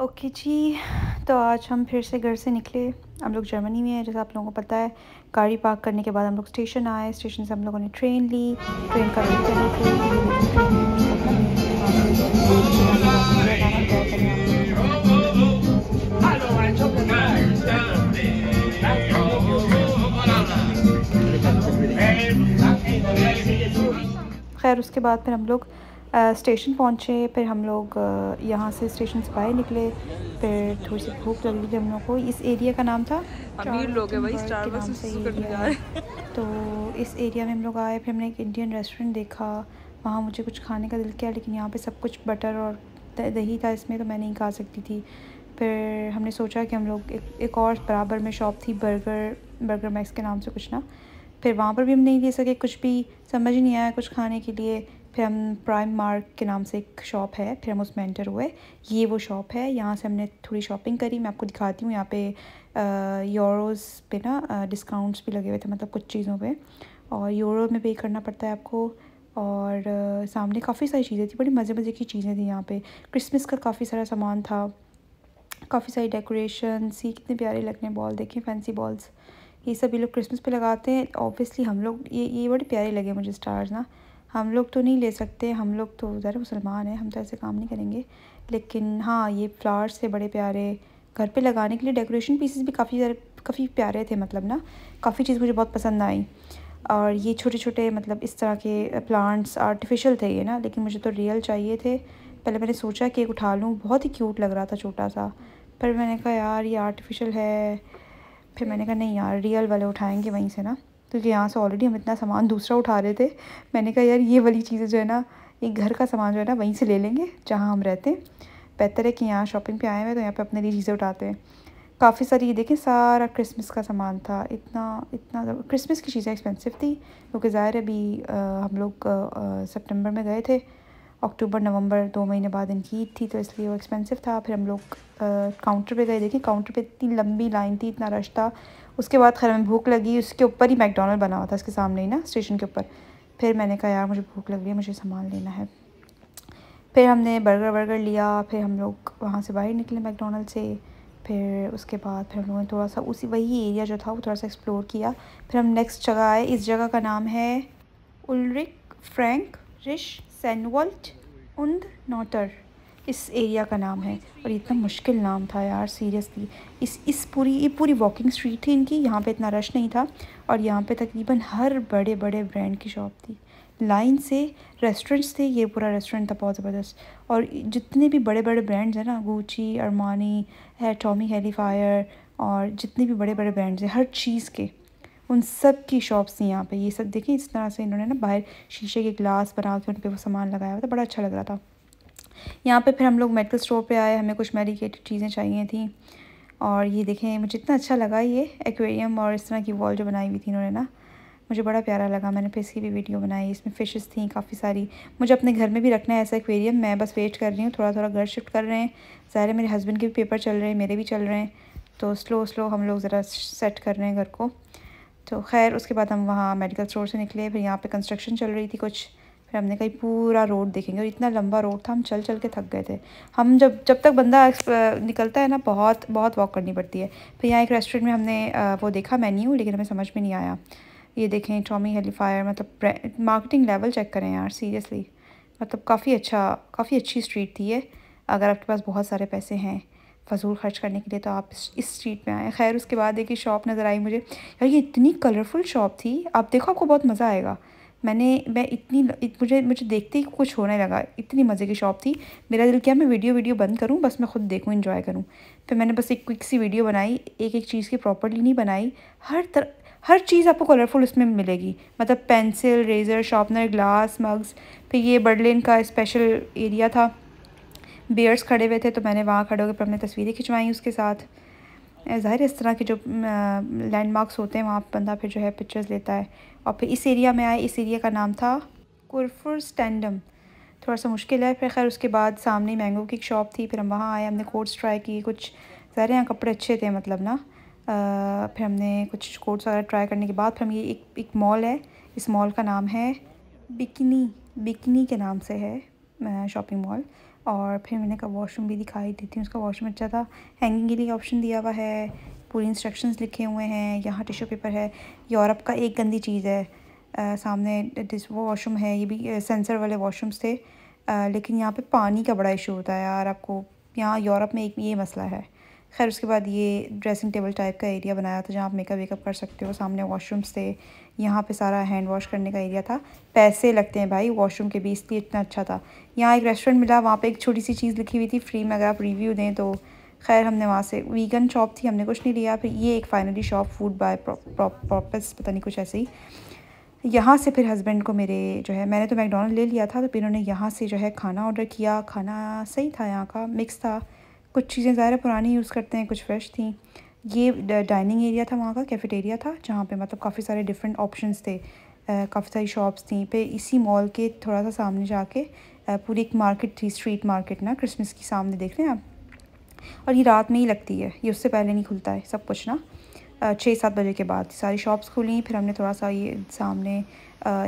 okay okay जी तो आज हम फिर से घर से निकले हम लोग जर्मनी में हैं जैसा आप लोगों को पता है गाड़ी पार्क करने के बाद हम लोग स्टेशन आए स्टेशन से हम लोगों ने ट्रेन ली ट्रेन का वेट करना खैर उसके बाद फिर हम लोग स्टेशन पहुँचे फिर हम लोग यहाँ से स्टेशन से बाहर निकले फिर थोड़ी सी भूख लग रही थी हम लोग को इस एरिया का नाम था अमीर लोग है भाई स्टार नाम से तो इस एरिया में हम लोग आए फिर हमने एक इंडियन रेस्टोरेंट देखा वहाँ मुझे कुछ खाने का दिल किया लेकिन यहाँ पे सब कुछ बटर और दही था इसमें तो मैं नहीं खा सकती थी फिर हमने सोचा कि हम लोग एक, और बराबर में शॉप थी बर्गर बर्गर मैक्स के नाम से कुछ ना फिर वहाँ पर भी हम नहीं ले सके कुछ भी समझ नहीं आया कुछ खाने के लिए फिर हम प्राइम मार्क के नाम से एक शॉप है फिर हम उसमें एंटर हुए ये वो शॉप है यहाँ से हमने थोड़ी शॉपिंग करी मैं आपको दिखाती हूँ यहाँ पे यूरोस पे ना डिस्काउंट्स भी लगे हुए थे मतलब कुछ चीज़ों पे और यूरो में पे करना पड़ता है आपको और आ, सामने काफ़ी सारी चीज़ें थी बड़ी मज़े मज़े की चीज़ें थी यहाँ पर क्रिसमस का काफ़ी सारा सामान था काफ़ी सारी डेकोरेशन सी कितने प्यारे लग रहे हैं बॉल देखें फैंसी बॉल्स ये सब ये लोग क्रिसमस पे लगाते हैं ऑब्वियसली हम लोग ये ये बड़े प्यारे लगे मुझे स्टार्स ना हम लोग तो नहीं ले सकते हम लोग तो उधर मुसलमान हैं हम तो ऐसे काम नहीं करेंगे लेकिन हाँ ये फ्लावर्स थे बड़े प्यारे घर पे लगाने के लिए डेकोरेशन पीसेस भी काफ़ी काफ़ी प्यारे थे मतलब ना काफ़ी चीज़ मुझे बहुत पसंद आई और ये छोटे छोटे मतलब इस तरह के प्लांट्स आर्टिफिशियल थे ये ना लेकिन मुझे तो रियल चाहिए थे पहले मैंने सोचा कि एक उठा लूँ बहुत ही क्यूट लग रहा था छोटा सा पर मैंने कहा यार ये आर्टिफिशियल है फिर मैंने कहा नहीं यार रियल वाले उठाएंगे वहीं से ना क्योंकि यहाँ से ऑलरेडी हम इतना सामान दूसरा उठा रहे थे मैंने कहा यार ये वाली चीज़ें जो है ना एक घर का सामान जो है ना वहीं से ले लेंगे जहाँ हम रहते हैं बेहतर है कि यहाँ शॉपिंग पे आए हुए तो यहाँ पे अपने लिए चीज़ें उठाते हैं काफ़ी सारी ये देखें सारा क्रिसमस का सामान था इतना इतना क्रिसमस की चीज़ें एक्सपेंसिव थी क्योंकि ज़ाहिर अभी आ, हम लोग सेप्टेम्बर में गए थे अक्टूबर नवंबर दो महीने बाद इनकी ईद थी तो इसलिए वो एक्सपेंसिव था फिर हम लोग काउंटर पे गए देखिए काउंटर पे इतनी लंबी लाइन थी इतना रश था उसके बाद खैर हमें भूख लगी उसके ऊपर ही मैकडोनल्ड बना हुआ था उसके सामने ही ना स्टेशन के ऊपर फिर मैंने कहा यार मुझे भूख लग रही है मुझे सामान लेना है फिर हमने बर्गर वर्गर लिया फिर हम लोग वहाँ से बाहर निकले मैकडोनल्ड से फिर उसके बाद फिर हम लोगों ने थोड़ा सा उसी वही एरिया जो था वो थोड़ा सा एक्सप्लोर किया फिर हम नेक्स्ट जगह आए इस जगह का नाम है उल्रिक फ्रैंक रिश सैनवल्ट उन्द नोटर इस एरिया का नाम है और इतना मुश्किल नाम था यार सीरियसली इस इस पूरी ये पूरी वॉकिंग स्ट्रीट थी इनकी यहाँ पे इतना रश नहीं था और यहाँ पे तकरीबन हर बड़े बड़े ब्रांड की शॉप थी लाइन से रेस्टोरेंट्स थे ये पूरा रेस्टोरेंट था बहुत ज़बरदस्त और जितने भी बड़े बड़े ब्रांड्स हैं ना गुची अरमानी है टॉमी हेलीफायर और जितने भी बड़े बड़े ब्रांड्स हैं हर चीज़ के उन सब की शॉप्स थी यहाँ पे ये सब देखिए इस तरह से इन्होंने ना बाहर शीशे के ग्लास बना के उन पर वो सामान लगाया हुआ था बड़ा अच्छा लग रहा था यहाँ पे फिर हम लोग मेडिकल स्टोर पे आए हमें कुछ मेडिकेटेड चीज़ें चाहिए थी और ये देखें मुझे इतना अच्छा लगा ये एक्वेरियम और इस तरह की वॉल जो बनाई हुई थी इन्होंने ना मुझे बड़ा प्यारा लगा मैंने फिर इसकी भी वीडियो बनाई इसमें फ़िशेस थी काफ़ी सारी मुझे अपने घर में भी रखना है ऐसा एक्वेरियम मैं बस वेट कर रही हूँ थोड़ा थोड़ा घर शिफ्ट कर रहे हैं ज़ाहिर मेरे हस्बैंड के भी पेपर चल रहे हैं मेरे भी चल रहे हैं तो स्लो स्लो हम लोग ज़रा सेट कर रहे हैं घर को तो खैर उसके बाद हम वहाँ मेडिकल स्टोर से निकले फिर यहाँ पे कंस्ट्रक्शन चल रही थी कुछ फिर हमने कहीं पूरा रोड देखेंगे और इतना लंबा रोड था हम चल चल के थक गए थे हम जब जब तक बंदा निकलता है ना बहुत बहुत वॉक करनी पड़ती है फिर यहाँ एक रेस्टोरेंट में हमने वो देखा मेन्यू लेकिन हमें समझ में नहीं आया ये देखें टॉमी हेलीफायर मतलब मार्केटिंग लेवल चेक करें यार सीरियसली मतलब काफ़ी अच्छा काफ़ी अच्छी स्ट्रीट थी ये अगर आपके पास बहुत सारे पैसे हैं फजूल खर्च करने के लिए तो आप इस स्ट्रीट में आएँ खैर उसके बाद एक शॉप नज़र आई मुझे यार ये इतनी कलरफुल शॉप थी आप देखो आपको बहुत मज़ा आएगा मैंने मैं इतनी मुझे मुझे देखते ही कुछ होने लगा इतनी मज़े की शॉप थी मेरा दिल किया मैं वीडियो वीडियो बंद करूँ बस मैं खुद देखूँ इन्जॉय करूँ फिर मैंने बस एक क्विक सी वीडियो बनाई एक एक चीज़ की प्रॉपरली नहीं बनाई हर तरह हर चीज़ आपको कलरफुल उसमें मिलेगी मतलब pencil razor sharpener glass mugs फिर ये बर्डलिन का स्पेशल एरिया था बेयर्स खड़े हुए थे तो मैंने वहाँ खड़े होकर अपने तस्वीरें खिंचवाई उसके साथ ज़ाहिर इस तरह के जो लैंड मार्क्स होते हैं वहाँ बंदा फिर जो है पिक्चर्स लेता है और फिर इस एरिया में आए इस एरिया का नाम था कुरफुर स्टैंडम थोड़ा सा मुश्किल है फिर खैर उसके बाद सामने मैंगो की एक शॉप थी फिर हम वहाँ आए हमने कोट्स ट्राई किए कुछ ज़ाहिर यहाँ कपड़े अच्छे थे मतलब ना आ, फिर हमने कुछ कोट्स वगैरह ट्राई करने के बाद फिर हम ये एक एक मॉल है इस मॉल का नाम है बिकनी बिकनी के नाम से है शॉपिंग मॉल और फिर मैंने कहा वॉशरूम भी दिखाई देती हूँ उसका वॉशरूम अच्छा था हैंगिंग के लिए ऑप्शन दिया हुआ है पूरी इंस्ट्रक्शंस लिखे हुए हैं यहाँ टिश्यू पेपर है यूरोप का एक गंदी चीज़ है आ, सामने डिस वो वॉशरूम है ये भी सेंसर वाले वॉशरूम्स थे आ, लेकिन यहाँ पे पानी का बड़ा इशू होता है यार आपको यहाँ यूरोप में एक ये मसला है खैर उसके बाद ये ड्रेसिंग टेबल टाइप का एरिया बनाया था जहाँ आप मेकअप वेकअप कर सकते हो सामने वॉशरूम्स थे यहाँ पे सारा हैंड वॉश करने का एरिया था पैसे लगते हैं भाई वॉशरूम के भी इसलिए इतना अच्छा था यहाँ एक रेस्टोरेंट मिला वहाँ पे एक छोटी सी चीज़ लिखी हुई थी फ्री में अगर आप रिव्यू दें तो खैर हमने वहाँ से वीगन शॉप थी हमने कुछ नहीं लिया फिर ये एक फाइनली शॉप फूड बाय प्रॉपर्स पता नहीं कुछ ऐसे ही यहाँ से फिर हस्बैंड को मेरे जो है मैंने तो मैकडोनल्ड ले लिया था तो फिर उन्होंने यहाँ से जो है खाना ऑर्डर किया खाना सही था यहाँ का मिक्स था कुछ चीज़ें ज़ाहिर पुरानी यूज़ करते हैं कुछ फ्रेश थी ये डाइनिंग एरिया था वहाँ का कैफेटेरिया था जहाँ पे मतलब काफ़ी सारे डिफरेंट ऑप्शंस थे काफ़ी सारी शॉप्स थी पे इसी मॉल के थोड़ा सा सामने जाके पूरी एक मार्केट थी स्ट्रीट मार्केट ना क्रिसमस की सामने देख रहे हैं आप और ये रात में ही लगती है ये उससे पहले नहीं खुलता है सब कुछ ना छः सात बजे के बाद सारी शॉप्स खुली फिर हमने थोड़ा सा ये सामने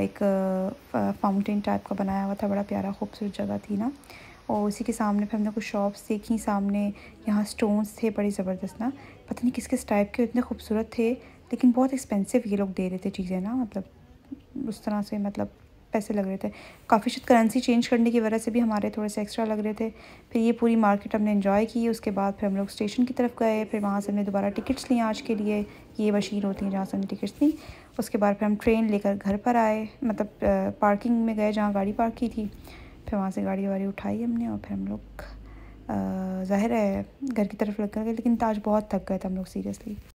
एक फाउंटेन टाइप का बनाया हुआ था बड़ा प्यारा खूबसूरत जगह थी ना और उसी के सामने फिर हमने कुछ शॉप्स देखी सामने यहाँ स्टोन्स थे बड़े ज़बरदस्त ना पता नहीं किस किस टाइप के इतने खूबसूरत थे लेकिन बहुत एक्सपेंसिव ये लोग दे रहे थे चीज़ें ना मतलब उस तरह से मतलब पैसे लग रहे थे काफ़ी शायद करेंसी चेंज करने की वजह से भी हमारे थोड़े से एक्स्ट्रा लग रहे थे फिर ये पूरी मार्केट हमने इन्जॉय की उसके बाद फिर हम लोग स्टेशन की तरफ गए फिर वहाँ से हमने दोबारा टिकट्स लिए आज के लिए ये मशीन होती है जहाँ से हमने टिकट्स ली उसके बाद फिर हम ट्रेन लेकर घर पर आए मतलब पार्किंग में गए जहाँ गाड़ी पार्क की थी फिर वहाँ से गाड़ी वाड़ी उठाई हमने और फिर हम लोग ज़ाहिर है घर की तरफ लग गए लेकिन ताज बहुत थक गए थे हम लोग सीरियसली